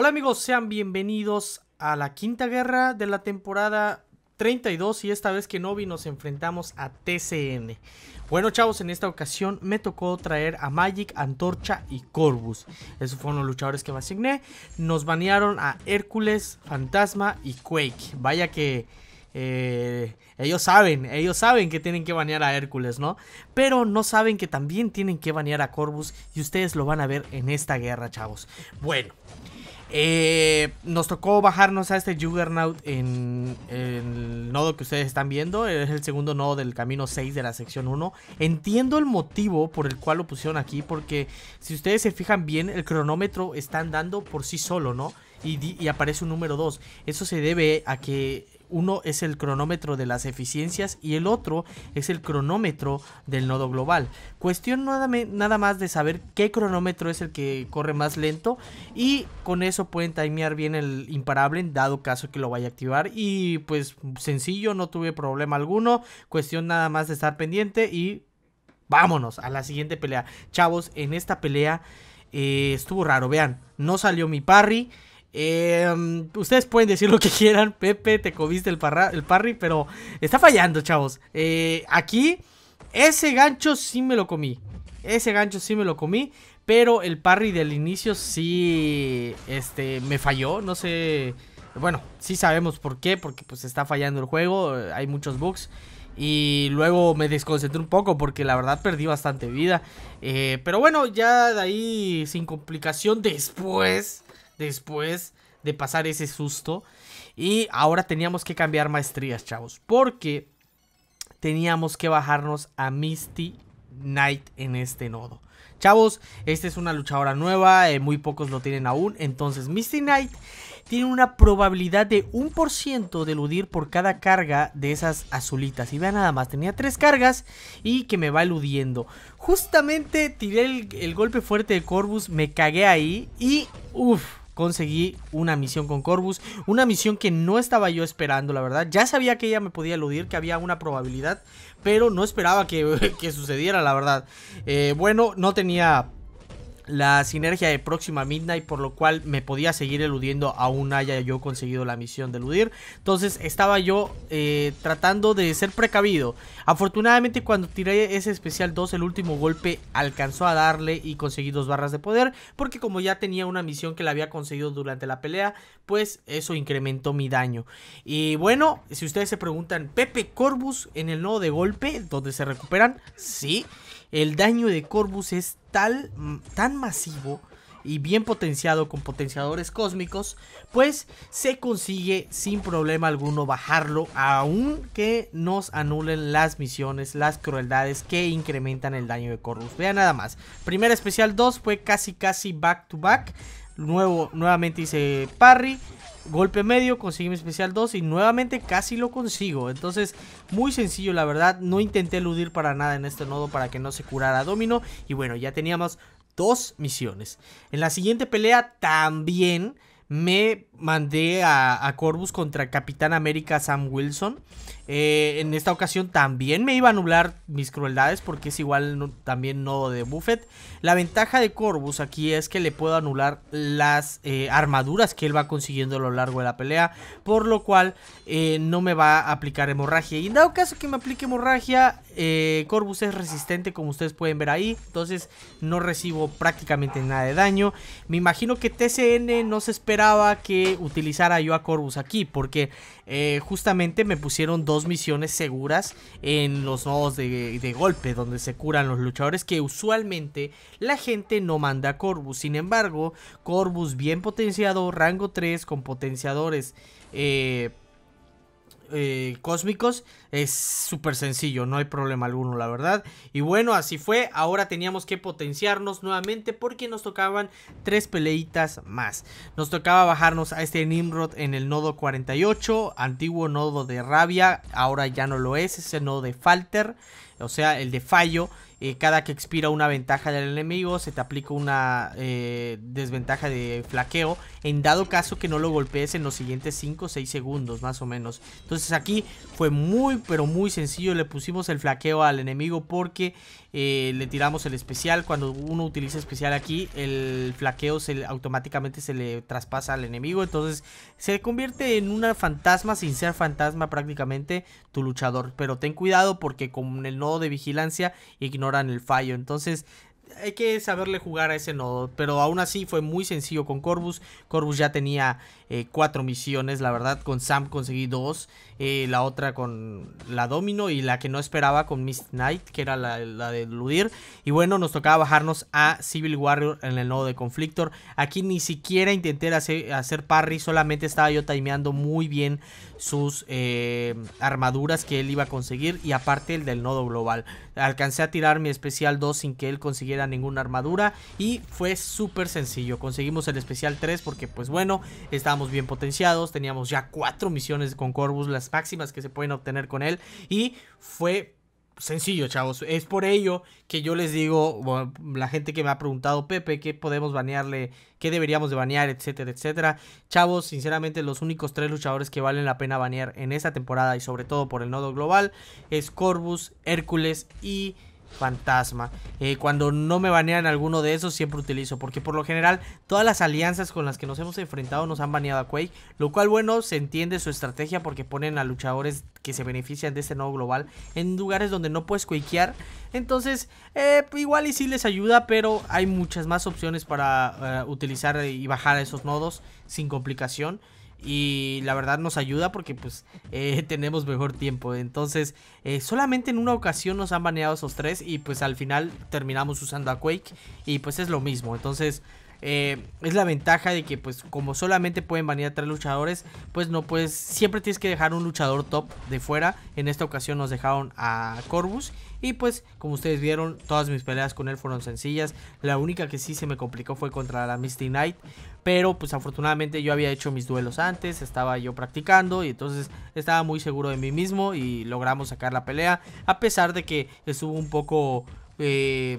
Hola amigos, sean bienvenidos a la quinta guerra de la temporada 32 y esta vez que Novi nos enfrentamos a TCN. Bueno chavos, en esta ocasión me tocó traer a Magic, Antorcha y Corvus. Esos fueron los luchadores que me asigné. Nos banearon a Hércules, Fantasma y Quake. Vaya que... Eh, ellos saben, ellos saben que tienen que banear a Hércules, ¿no? Pero no saben que también tienen que banear a Corvus y ustedes lo van a ver en esta guerra, chavos. Bueno, eh, nos tocó bajarnos a este Juggernaut en, el nodo que ustedes están viendo. Es el segundo nodo del camino 6 de la sección 1. Entiendo el motivo por el cual lo pusieron aquí. Porque si ustedes se fijan bien, el cronómetro está andando por sí solo, ¿no? Y, y aparece un número 2. Eso se debe a que uno es el cronómetro de las eficiencias y el otro es el cronómetro del nodo global. Cuestión nada, más de saber qué cronómetro es el que corre más lento y con eso pueden timear bien el imparable en dado caso que lo vaya a activar y pues sencillo, no tuve problema alguno. Cuestión nada más de estar pendiente y vámonos a la siguiente pelea. Chavos, en esta pelea eh, estuvo raro, vean, no salió mi parry. Eh, ustedes pueden decir lo que quieran, Pepe, te comiste el, el parry, pero está fallando, chavos. Eh, aquí, ese gancho sí me lo comí. Ese gancho sí me lo comí, pero el parry del inicio sí este, me falló. No sé, bueno, sí sabemos por qué, porque pues está fallando el juego, hay muchos bugs. Y luego me desconcentré un poco porque la verdad perdí bastante vida. Eh, pero bueno, ya de ahí sin complicación después después de pasar ese susto. Y ahora teníamos que cambiar maestrías, chavos. Porque teníamos que bajarnos a Misty Knight en este nodo. Chavos, esta es una luchadora nueva, eh, muy pocos lo tienen aún. Entonces, Misty Knight tiene una probabilidad de 1% de eludir por cada carga de esas azulitas. Y vean nada más, tenía 3 cargas y que me va eludiendo. Justamente tiré el, golpe fuerte de Corvus, me cagué ahí y... uff conseguí una misión con Corvus. Una misión que no estaba yo esperando, la verdad. Ya sabía que ella me podía eludir, que había una probabilidad, pero no esperaba que, sucediera, la verdad. Eh, bueno, no tenía la sinergia de Próxima Midnight, por lo cual me podía seguir eludiendo aún haya yo conseguido la misión de eludir. Entonces estaba yo eh, tratando de ser precavido. Afortunadamente cuando tiré ese especial 2, el último golpe alcanzó a darle y conseguí dos barras de poder, porque como ya tenía una misión que la había conseguido durante la pelea, pues eso incrementó mi daño. Y bueno, si ustedes se preguntan, Pepe Corbus en el nodo de golpe, donde se recuperan, sí el daño de Corvus es tal, tan masivo y bien potenciado con potenciadores cósmicos, pues se consigue sin problema alguno bajarlo, aunque nos anulen las misiones, las crueldades que incrementan el daño de Corvus. Vean nada más, primera especial 2 fue casi casi back to back, Nuevo, nuevamente hice parry, Golpe medio, conseguí mi especial 2 y nuevamente casi lo consigo. Entonces, muy sencillo la verdad. No intenté eludir para nada en este nodo para que no se curara Domino. Y bueno, ya teníamos dos misiones. En la siguiente pelea también me mandé a, Corvus contra Capitán América Sam Wilson. Eh, en esta ocasión también me iba a anular mis crueldades porque es igual también nodo de Buffet La ventaja de Corvus aquí es que le puedo anular las eh, armaduras que él va consiguiendo a lo largo de la pelea, por lo cual eh, no me va a aplicar hemorragia. Y en dado caso que me aplique hemorragia, Corvus es resistente como ustedes pueden ver ahí, entonces no recibo prácticamente nada de daño. Me imagino que TCN no se esperaba que utilizar a a Corvus aquí porque eh, justamente me pusieron dos misiones seguras en los nodos de, de, golpe donde se curan los luchadores que usualmente la gente no manda a Corvus. Sin embargo, Corvus bien potenciado, rango 3 con potenciadores. Eh, eh, cósmicos es súper sencillo, no hay problema alguno, la verdad. Y bueno, así fue. Ahora teníamos que potenciarnos nuevamente porque nos tocaban tres peleitas más. Nos tocaba bajarnos a este Nimrod en el nodo 48, antiguo nodo de rabia, ahora ya no lo es, es el nodo de Falter, o sea, el de fallo. Eh, cada que expira una ventaja del enemigo, se te aplica una eh, desventaja de flaqueo. En dado caso que no lo golpees en los siguientes 5 o 6 segundos, más o menos. Entonces aquí fue muy, pero muy sencillo. Le pusimos el flaqueo al enemigo porque eh, le tiramos el especial. Cuando uno utiliza especial aquí, el flaqueo se, automáticamente se le traspasa al enemigo. Entonces se convierte en una fantasma sin ser fantasma prácticamente tu luchador. Pero ten cuidado porque con el nodo de vigilancia ignoran el fallo. Entonces hay que saberle jugar a ese nodo. Pero aún así fue muy sencillo con Corvus. Corvus ya tenía eh, cuatro misiones, la verdad. Con Sam conseguí dos. Eh, la otra con la Domino y la que no esperaba con Miss Knight, que era la, de Ludir. Y bueno, nos tocaba bajarnos a Civil Warrior en el nodo de Conflictor. Aquí ni siquiera intenté hacer, parry, solamente estaba yo timeando muy bien sus eh, armaduras que él iba a conseguir y aparte el del nodo global. Alcancé a tirar mi especial 2 sin que él consiguiera ninguna armadura y fue súper sencillo. Conseguimos el especial 3 porque pues bueno, estábamos bien potenciados, teníamos ya 4 misiones con Corvus, las máximas que se pueden obtener con él. Y fue sencillo, chavos. Es por ello que yo les digo, la gente que me ha preguntado, Pepe, ¿qué podemos banearle? ¿Qué deberíamos de banear? Etcétera, etcétera. Chavos, sinceramente, los únicos tres luchadores que valen la pena banear en esta temporada y sobre todo por el nodo global es Corvus, Hércules y fantasma. Eh, cuando no me banean alguno de esos, siempre utilizo. Porque por lo general, todas las alianzas con las que nos hemos enfrentado nos han baneado a Quake. Lo cual, bueno, se entiende su estrategia porque ponen a luchadores que se benefician de este nodo global en lugares donde no puedes quakear. Entonces, eh, pues, igual y si les ayuda, pero hay muchas más opciones para eh, utilizar y bajar a esos nodos sin complicación y la verdad nos ayuda porque pues eh, tenemos mejor tiempo. Entonces eh, solamente en una ocasión nos han baneado esos tres y pues al final terminamos usando a Quake y pues es lo mismo. Entonces... Eh, es la ventaja de que pues como solamente pueden banear tres luchadores pues no pues siempre tienes que dejar un luchador top de fuera en esta ocasión nos dejaron a Corvus y pues, como ustedes vieron, todas mis peleas con él fueron sencillas. La única que sí se me complicó fue contra la Misty Knight. Pero pues afortunadamente yo había hecho mis duelos antes, estaba yo practicando y entonces estaba muy seguro de mí mismo y logramos sacar la pelea. A pesar de que estuvo un poco eh,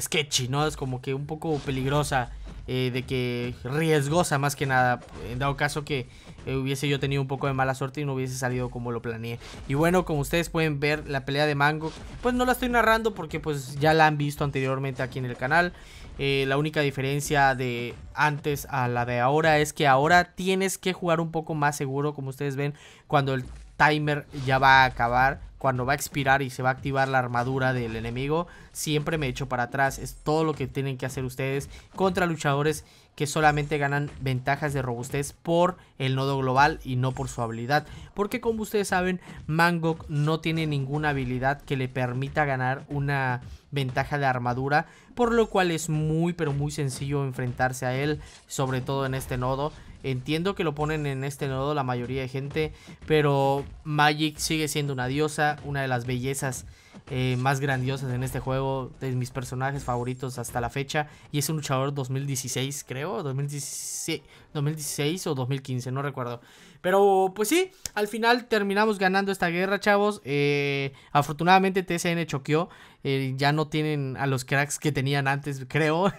sketchy, ¿no? Es como que un poco peligrosa eh, de que riesgosa más que nada, en dado caso que eh, hubiese yo tenido un poco de mala suerte y no hubiese salido como lo planeé. Y bueno, como ustedes pueden ver, la pelea de Mango, pues no la estoy narrando porque pues ya la han visto anteriormente aquí en el canal. Eh, la única diferencia de antes a la de ahora es que ahora tienes que jugar un poco más seguro, como ustedes ven, cuando el timer ya va a acabar, cuando va a expirar y se va a activar la armadura del enemigo, siempre me echo para atrás. Es todo lo que tienen que hacer ustedes contra luchadores que solamente ganan ventajas de robustez por el nodo global y no por su habilidad. Porque como ustedes saben, Mangok no tiene ninguna habilidad que le permita ganar una ventaja de armadura. Por lo cual es muy pero muy sencillo enfrentarse a él, sobre todo en este nodo. Entiendo que lo ponen en este nodo la mayoría de gente, pero Magic sigue siendo una diosa, una de las bellezas eh, más grandiosas en este juego, de mis personajes favoritos hasta la fecha, y es un luchador 2016, creo, 2016, 2016 o 2015, no recuerdo. Pero pues sí, al final terminamos ganando esta guerra, chavos. Eh, afortunadamente TSN choqueó. Eh, ya no tienen a los cracks que tenían antes, creo.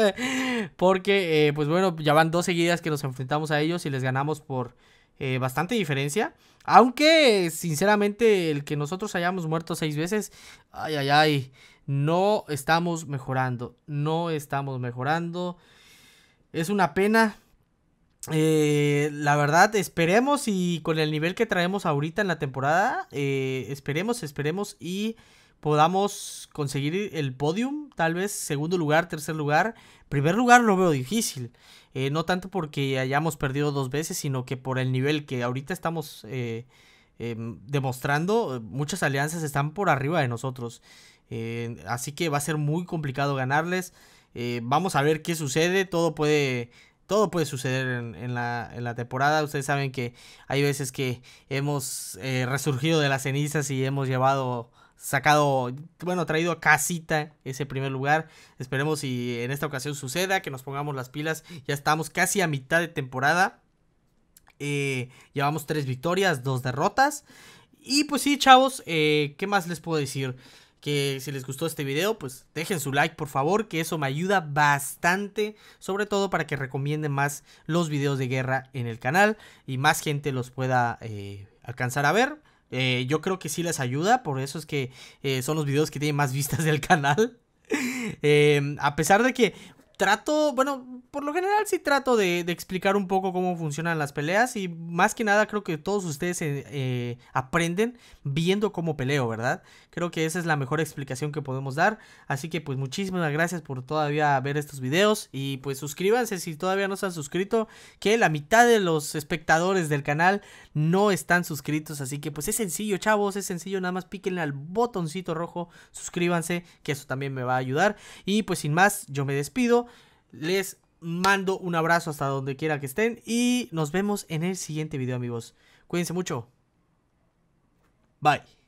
Porque, eh, pues bueno, ya van dos seguidas que nos enfrentamos a ellos y les ganamos por bastante diferencia. Aunque, sinceramente, el que nosotros hayamos muerto seis veces, ay, ay, ay, no estamos mejorando. No estamos mejorando. Es una pena, eh, la verdad, esperemos y con el nivel que traemos ahorita en la temporada, eh, esperemos, esperemos y podamos conseguir el podium, tal vez segundo lugar, tercer lugar. Primer lugar lo veo difícil, eh, no tanto porque hayamos perdido dos veces, sino que por el nivel que ahorita estamos eh, em, demostrando, muchas alianzas están por arriba de nosotros. Eh, así que va a ser muy complicado ganarles. vamos a ver qué sucede, todo puede todo puede suceder en, la, temporada. Ustedes saben que hay veces que hemos eh, resurgido de las cenizas y hemos llevado, sacado, bueno, traído a casita ese primer lugar. Esperemos si en esta ocasión suceda, que nos pongamos las pilas. Ya estamos casi a mitad de temporada. Eh, llevamos tres victorias, dos derrotas. Y pues sí, chavos, eh, ¿qué más les puedo decir? que si les gustó este video, pues dejen su like por favor, que eso me ayuda bastante, sobre todo para que recomienden más los videos de guerra en el canal y más gente los pueda eh, alcanzar a ver. Eh, yo creo que sí les ayuda, por eso es que eh, son los videos que tienen más vistas del canal. Em, a pesar de que trato, bueno, por lo general sí trato de, explicar un poco cómo funcionan las peleas y más que nada creo que todos ustedes eh, eh, aprenden viendo cómo peleo, ¿verdad? Creo que esa es la mejor explicación que podemos dar, así que pues muchísimas gracias por todavía ver estos videos y pues suscríbanse si todavía no se han suscrito, que la mitad de los espectadores del canal no están suscritos, así que pues es sencillo, chavos, es sencillo, nada más píquenle al botoncito rojo, suscríbanse, que eso también me va a ayudar y pues sin más, yo me despido. Les mando un abrazo hasta donde quiera que estén y nos vemos en el siguiente video amigos. Cuídense mucho. Bye.